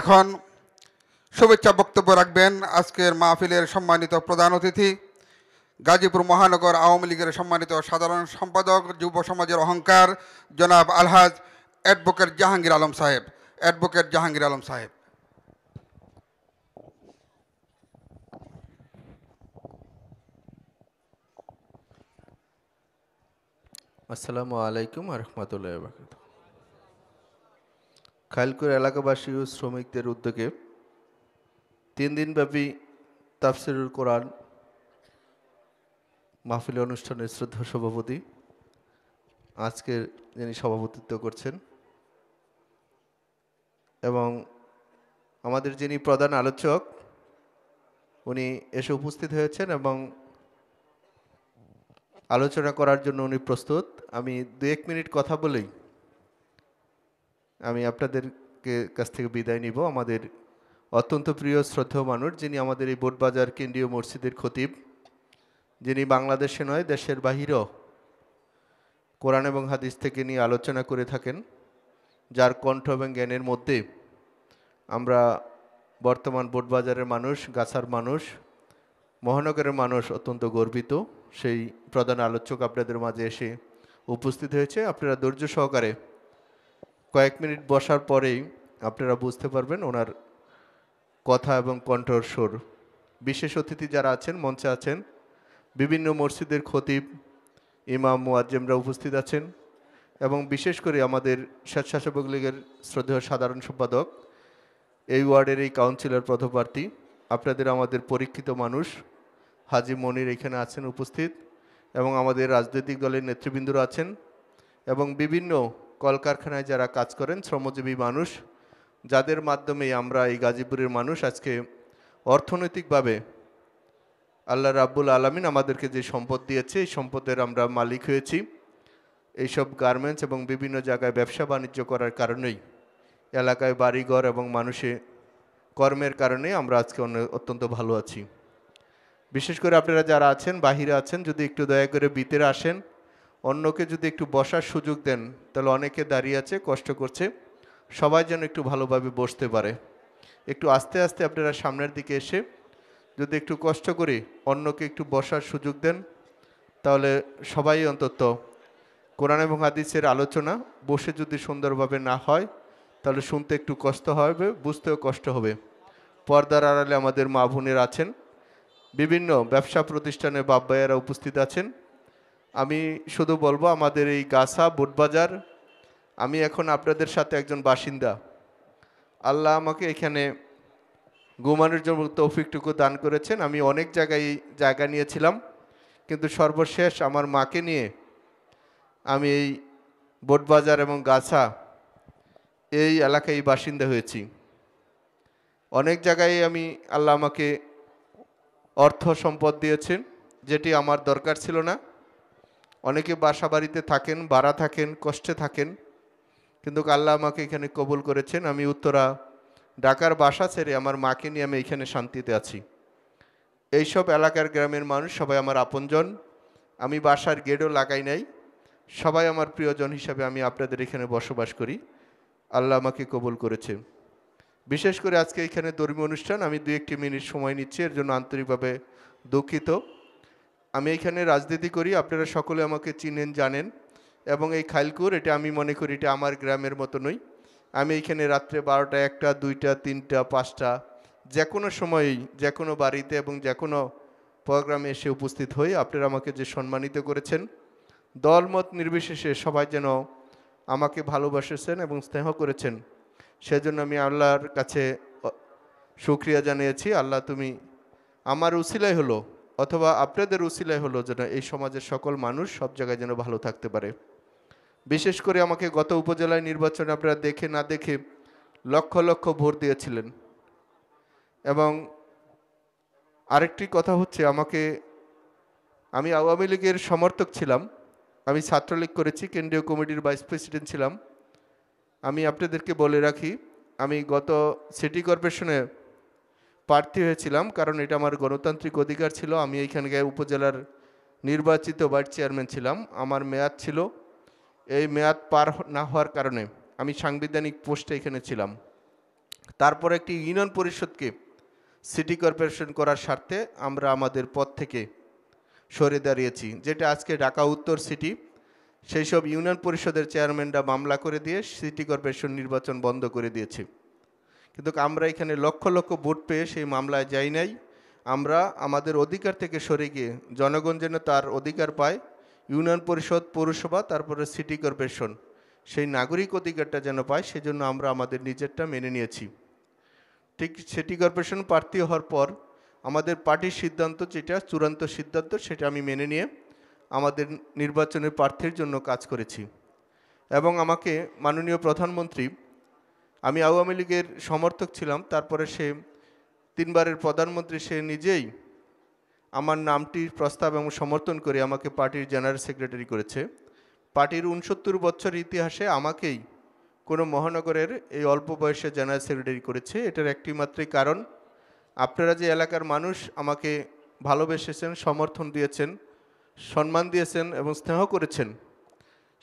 এখন শুভেচ্ছা বক্তব্য রাখবেন আজকের মাহফিলের সম্মানিত প্রধান অতিথি গাজীপুর মহানগর আওয়ামী লীগের সম্মানিত সাধারণ সম্পাদক যুব সমাজের অহংকার জনাব আলহাজ অ্যাডভোকেট জাহাঙ্গীর আলম সাহেব অ্যাডভোকেট জাহাঙ্গীর আলম সাহেব আসসালামু আলাইকুম রহমতুল্লাহ খাইলকুর এলাকাবাসী ও শ্রমিকদের উদ্যোগে তিন দিনব্যাপী তাফসিরুল কোরআন মাহফিল অনুষ্ঠানের শ্রদ্ধা সভাপতি আজকের যিনি সভাপতিত্ব করছেন এবং আমাদের যিনি প্রধান আলোচক উনি এসে উপস্থিত হয়েছেন এবং আলোচনা করার জন্য উনি প্রস্তুত আমি দু এক মিনিট কথা বলেই আমি আপনাদেরকে কাছ থেকে বিদায় নিব আমাদের অত্যন্ত প্রিয় শ্রদ্ধেয় মানুষ যিনি আমাদের এই বোটবাজার কেন্দ্রীয় মসজিদের খতিব যিনি বাংলাদেশে নয় দেশের বাহিরও কোরআন এবং হাদিস থেকে নিয়ে আলোচনা করে থাকেন যার কণ্ঠ এবং জ্ঞানের মধ্যে আমরা বর্তমান বোটবাজারের মানুষ গাছার মানুষ মহানগরের মানুষ অত্যন্ত গর্বিত সেই প্রধান আলোচক আপনাদের মাঝে এসে উপস্থিত হয়েছে আপনারা ধৈর্য সহকারে কয়েক মিনিট বসার পরেই আপনারা বুঝতে পারবেন ওনার কথা এবং কণ্ঠস্বর বিশেষ অতিথি যারা আছেন মঞ্চে আছেন বিভিন্ন মসজিদের খতিব ইমাম মুয়াজ্জেমরা উপস্থিত আছেন এবং বিশেষ করে আমাদের স্বেচ্ছাসেবক লীগের শ্রদ্ধেয় সাধারণ সম্পাদক এই ওয়ার্ডের এই কাউন্সিলর পদপ্রার্থী আপনাদের আমাদের পরীক্ষিত মানুষ হাজি মনির এখানে আছেন উপস্থিত এবং আমাদের রাজনৈতিক দলের নেতৃবৃন্দরা আছেন এবং বিভিন্ন কলকারখানায় যারা কাজ করেন শ্রমজীবী মানুষ যাদের মাধ্যমে আমরা এই গাজীপুরের মানুষ আজকে অর্থনৈতিকভাবে আল্লাহ রাব্বুল আলমিন আমাদেরকে যে সম্পদ দিয়েছে এই সম্পদের আমরা মালিক হয়েছি এইসব গার্মেন্টস এবং বিভিন্ন জায়গায় ব্যবসা বাণিজ্য করার কারণেই এলাকায় বাড়িঘর এবং মানুষে কর্মের কারণে আমরা আজকে অত্যন্ত ভালো আছি বিশেষ করে আপনারা যারা আছেন বাহিরে আছেন যদি একটু দয়া করে বিতের আসেন অন্যকে যদি একটু বসার সুযোগ দেন তাহলে অনেকে দাঁড়িয়ে আছে কষ্ট করছে সবাই যেন একটু ভালোভাবে বসতে পারে একটু আস্তে আস্তে আপনারা সামনের দিকে এসে যদি একটু কষ্ট করে অন্যকে একটু বসার সুযোগ দেন তাহলে সবাই অন্তত কোরআন এবং হাদিসের আলোচনা বসে যদি সুন্দরভাবে না হয় তাহলে শুনতে একটু কষ্ট হবে বুঝতেও কষ্ট হবে পর্দার আড়ালে আমাদের মা বোনের আছেন বিভিন্ন ব্যবসা প্রতিষ্ঠানে বাব্বাইয়ারা উপস্থিত আছেন আমি শুধু বলবো আমাদের এই গাছা বুটবাজার আমি এখন আপনাদের সাথে একজন বাসিন্দা আল্লাহ আমাকে এখানে ঘুমানোর জন্য তৌফিকটুকু দান করেছেন আমি অনেক জায়গায় জায়গা নিয়েছিলাম কিন্তু সর্বশেষ আমার মাকে নিয়ে আমি এই বোটবাজার এবং গাছা এই এলাকায় বাসিন্দা হয়েছি অনেক জায়গায় আমি আল্লাহ আমাকে অর্থ সম্পদ দিয়েছেন যেটি আমার দরকার ছিল না অনেকে বাসা বাড়িতে থাকেন বাড়া থাকেন কষ্টে থাকেন কিন্তু আল্লাহ আমাকে এখানে কবুল করেছেন আমি উত্তরা ডাকার বাসা ছেড়ে আমার মাকে নিয়ে আমি এখানে শান্তিতে আছি এইসব এলাকার গ্রামের মানুষ সবাই আমার আপনজন আমি বাসার গেটও লাগাই নাই সবাই আমার প্রিয়জন হিসাবে আমি আপনাদের এখানে বসবাস করি আল্লাহ আমাকে কবুল করেছে বিশেষ করে আজকে এখানে ধর্মীয় অনুষ্ঠান আমি দু একটি মিনিট সময় নিচ্ছি এর জন্য আন্তরিকভাবে দুঃখিত আমি এখানে রাজনীতি করি আপনারা সকলে আমাকে চিনেন জানেন এবং এই খাইলকুর এটা আমি মনে করি এটা আমার গ্রামের মতো নই আমি এখানে রাত্রে বারোটা একটা দুইটা তিনটা পাঁচটা যে কোনো সময়েই যে কোনো বাড়িতে এবং যে কোনো প্রোগ্রামে এসে উপস্থিত হই আপনারা আমাকে যে সম্মানিত করেছেন দলমত নির্বিশেষে সবাই যেন আমাকে ভালোবাসেছেন এবং স্নেহ করেছেন সেজন্য আমি আল্লাহর কাছে সুক্রিয়া জানিয়েছি আল্লাহ তুমি আমার উসিলাই হলো অথবা আপনাদের উসিলাই হলো যেন এই সমাজের সকল মানুষ সব জায়গায় যেন ভালো থাকতে পারে বিশেষ করে আমাকে গত উপজেলায় নির্বাচনে আপনারা দেখে না দেখে লক্ষ লক্ষ ভোট দিয়েছিলেন এবং আরেকটি কথা হচ্ছে আমাকে আমি আওয়ামী লীগের সমর্থক ছিলাম আমি ছাত্রলীগ করেছি কেন্দ্রীয় কমিটির ভাইস প্রেসিডেন্ট ছিলাম আমি আপনাদেরকে বলে রাখি আমি গত সিটি কর্পোরেশনে প্রার্থী হয়েছিলাম কারণ এটা আমার গণতান্ত্রিক অধিকার ছিল আমি এইখানকার উপজেলার নির্বাচিত ভাইস চেয়ারম্যান ছিলাম আমার মেয়াদ ছিল এই মেয়াদ পার না হওয়ার কারণে আমি সাংবিধানিক পোস্টে এখানে ছিলাম তারপর একটি ইউনিয়ন পরিষদকে সিটি কর্পোরেশন করার স্বার্থে আমরা আমাদের পদ থেকে সরে দাঁড়িয়েছি যেটা আজকে ঢাকা উত্তর সিটি সেই সব ইউনিয়ন পরিষদের চেয়ারম্যানরা মামলা করে দিয়ে সিটি কর্পোরেশন নির্বাচন বন্ধ করে দিয়েছে কিন্তু আমরা এখানে লক্ষ লক্ষ ভোট পেয়ে সেই মামলায় যাই নাই আমরা আমাদের অধিকার থেকে সরে গিয়ে জনগণ যেন তার অধিকার পায় ইউনিয়ন পরিষদ পৌরসভা তারপরে সিটি কর্পোরেশন সেই নাগরিক অধিকারটা যেন পায় সেজন্য আমরা আমাদের নিজেরটা মেনে নিয়েছি ঠিক সিটি কর্পোরেশন প্রার্থী হওয়ার পর আমাদের পার্টির সিদ্ধান্ত যেটা চূড়ান্ত সিদ্ধান্ত সেটা আমি মেনে নিয়ে আমাদের নির্বাচনের প্রার্থীর জন্য কাজ করেছি এবং আমাকে মাননীয় প্রধানমন্ত্রী আমি আওয়ামী লীগের সমর্থক ছিলাম তারপরে সে তিনবারের প্রধানমন্ত্রী সে নিজেই আমার নামটি প্রস্তাব এবং সমর্থন করে আমাকে পার্টির জেনারেল সেক্রেটারি করেছে পার্টির উনসত্তর বছর ইতিহাসে আমাকেই কোনো মহানগরের এই অল্প বয়সে জেনারেল সেক্রেটারি করেছে এটার একটি মাত্রই কারণ আপনারা যে এলাকার মানুষ আমাকে ভালোবেসেছেন সমর্থন দিয়েছেন সম্মান দিয়েছেন এবং স্নেহ করেছেন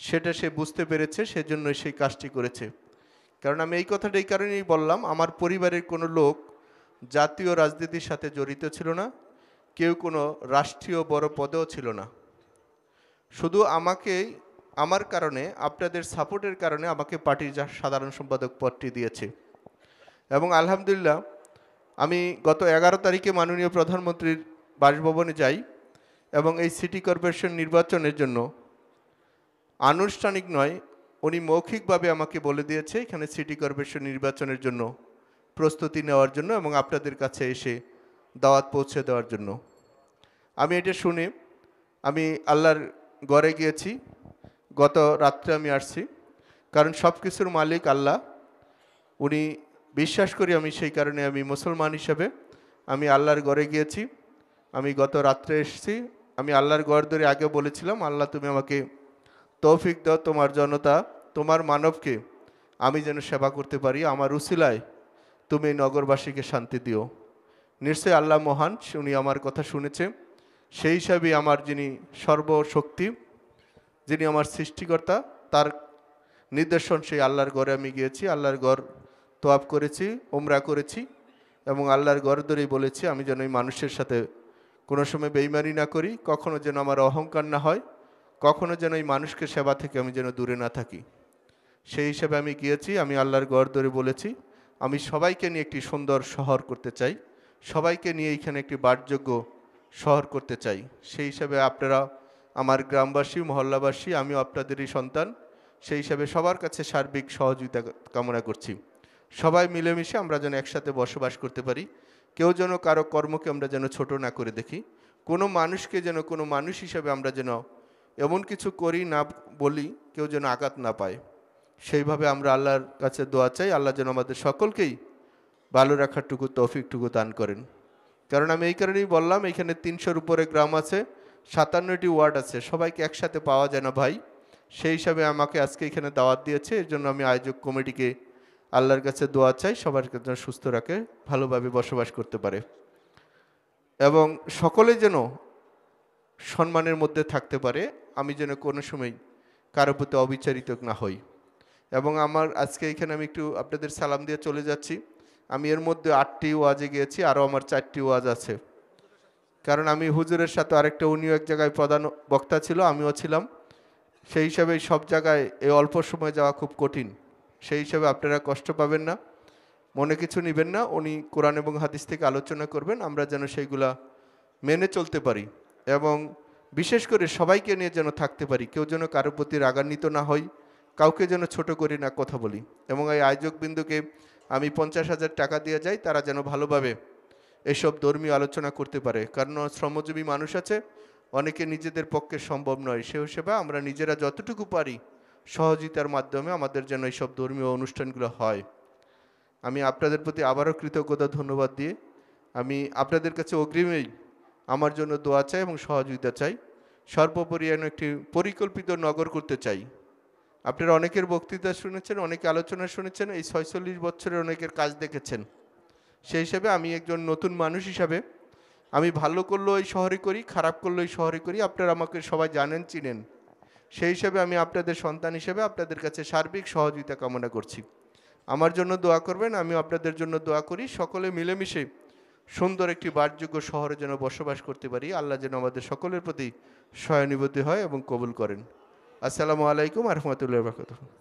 সেটা সে বুঝতে পেরেছে সেজন্যই সেই কাজটি করেছে কারণ আমি এই কথাটা এই কারণেই বললাম আমার পরিবারের কোনো লোক জাতীয় রাজনীতির সাথে জড়িত ছিল না কেউ কোনো রাষ্ট্রীয় বড় পদেও ছিল না শুধু আমাকেই আমার কারণে আপনাদের সাপোর্টের কারণে আমাকে পার্টির সাধারণ সম্পাদক পদটি দিয়েছে এবং আলহামদুলিল্লাহ আমি গত এগারো তারিখে মাননীয় প্রধানমন্ত্রীর বাসভবনে যাই এবং এই সিটি কর্পোরেশন নির্বাচনের জন্য আনুষ্ঠানিক নয় উনি মৌখিকভাবে আমাকে বলে দিয়েছে এখানে সিটি কর্পোরেশন নির্বাচনের জন্য প্রস্তুতি নেওয়ার জন্য এবং আপনাদের কাছে এসে দাওয়াত পৌঁছে দেওয়ার জন্য আমি এটা শুনে আমি আল্লাহর গড়ে গিয়েছি গত রাত্রে আমি আসছি কারণ সব কিছুর মালিক আল্লাহ উনি বিশ্বাস করি আমি সেই কারণে আমি মুসলমান হিসাবে আমি আল্লাহর গড়ে গিয়েছি আমি গত রাত্রে এসেছি আমি আল্লাহর গড় ধরে আগে বলেছিলাম আল্লাহ তুমি আমাকে তৌফিক দাও তোমার জনতা তোমার মানবকে আমি যেন সেবা করতে পারি আমার উসিলায় তুমি নগরবাসীকে শান্তি দিও নিশ্চয় আল্লাহ মহান উনি আমার কথা শুনেছে সেই হিসাবে আমার যিনি সর্বশক্তি যিনি আমার সৃষ্টিকর্তা তার নির্দেশন সেই আল্লাহর ঘরে আমি গিয়েছি আল্লাহর ঘর তোয়াপ করেছি ওমরা করেছি এবং আল্লাহর ঘর ধরেই বলেছি আমি যেন এই মানুষের সাথে কোনো সময় বেইমানি না করি কখনো যেন আমার অহংকার না হয় কখনো যেন এই মানুষকে সেবা থেকে আমি যেন দূরে না থাকি সেই হিসাবে আমি গিয়েছি আমি আল্লাহর গড় ধরে বলেছি আমি সবাইকে নিয়ে একটি সুন্দর শহর করতে চাই সবাইকে নিয়ে এইখানে একটি বাসযোগ্য শহর করতে চাই সেই হিসাবে আপনারা আমার গ্রামবাসী মহল্লাবাসী আমিও আপনাদেরই সন্তান সেই হিসাবে সবার কাছে সার্বিক সহযোগিতা কামনা করছি সবাই মিলেমিশে আমরা যেন একসাথে বসবাস করতে পারি কেউ যেন কারো কর্মকে আমরা যেন ছোট না করে দেখি কোনো মানুষকে যেন কোনো মানুষ হিসাবে আমরা যেন এমন কিছু করি না বলি কেউ যেন আঘাত না পায় সেইভাবে আমরা আল্লাহর কাছে দোয়া চাই আল্লাহ যেন আমাদের সকলকেই ভালো রাখারটুকু তৌফিকটুকু দান করেন কারণ আমি এই কারণেই বললাম এখানে তিনশোর উপরে গ্রাম আছে সাতান্নটি ওয়ার্ড আছে সবাইকে একসাথে পাওয়া যায় না ভাই সেই হিসাবে আমাকে আজকে এখানে দাওয়াত দিয়েছে এর জন্য আমি আয়োজক কমিটিকে আল্লাহর কাছে দোয়া চাই সবার যেন সুস্থ রাখে ভালোভাবে বসবাস করতে পারে এবং সকলে যেন সম্মানের মধ্যে থাকতে পারে আমি যেন কোনো সময় কারো প্রতি অবিচারিত না হই এবং আমার আজকে এখানে আমি একটু আপনাদের সালাম দিয়ে চলে যাচ্ছি আমি এর মধ্যে আটটি ওয়াজে গিয়েছি আরও আমার চারটি ওয়াজ আছে কারণ আমি হুজুরের সাথে আরেকটা উনিও এক জায়গায় প্রধান বক্তা ছিল আমিও ছিলাম সেই হিসাবে সব জায়গায় এই অল্প সময় যাওয়া খুব কঠিন সেই হিসাবে আপনারা কষ্ট পাবেন না মনে কিছু নেবেন না উনি কোরআন এবং হাদিস থেকে আলোচনা করবেন আমরা যেন সেইগুলা মেনে চলতে পারি এবং বিশেষ করে সবাইকে নিয়ে যেন থাকতে পারি কেউ যেন কারোর প্রতি রাগান্বিত না হই কাউকে যেন ছোট করি না কথা বলি এবং এই আয়োজকবৃন্দকে আমি পঞ্চাশ হাজার টাকা দিয়ে যাই তারা যেন ভালোভাবে এসব ধর্মীয় আলোচনা করতে পারে কারণ শ্রমজীবী মানুষ আছে অনেকে নিজেদের পক্ষে সম্ভব নয় সে হিসেবে আমরা নিজেরা যতটুকু পারি সহযোগিতার মাধ্যমে আমাদের যেন এইসব ধর্মীয় অনুষ্ঠানগুলো হয় আমি আপনাদের প্রতি আবারও কৃতজ্ঞতা ধন্যবাদ দিয়ে আমি আপনাদের কাছে অগ্রিমেই আমার জন্য দোয়া চাই এবং সহযোগিতা চাই সর্বোপরি যেন একটি পরিকল্পিত নগর করতে চাই আপনারা অনেকের বক্তৃতা শুনেছেন অনেকে আলোচনা শুনেছেন এই ছয়চল্লিশ বছরের অনেকের কাজ দেখেছেন সেই হিসেবে আমি একজন নতুন মানুষ হিসাবে আমি ভালো করলেও এই শহরে করি খারাপ করলেও এই শহরে করি আপনারা আমাকে সবাই জানেন চিনেন সেই হিসেবে আমি আপনাদের সন্তান হিসেবে আপনাদের কাছে সার্বিক সহযোগিতা কামনা করছি আমার জন্য দোয়া করবেন আমি আপনাদের জন্য দোয়া করি সকলে মিলেমিশে সুন্দর একটি বারযোগ্য শহরে যেন বসবাস করতে পারি আল্লাহ যেন আমাদের সকলের প্রতি স্বয়নিবদ্ধ হয় এবং কবুল করেন আসসালামু আলাইকুম আহমতুল্লাহ বরকতুল্লাহ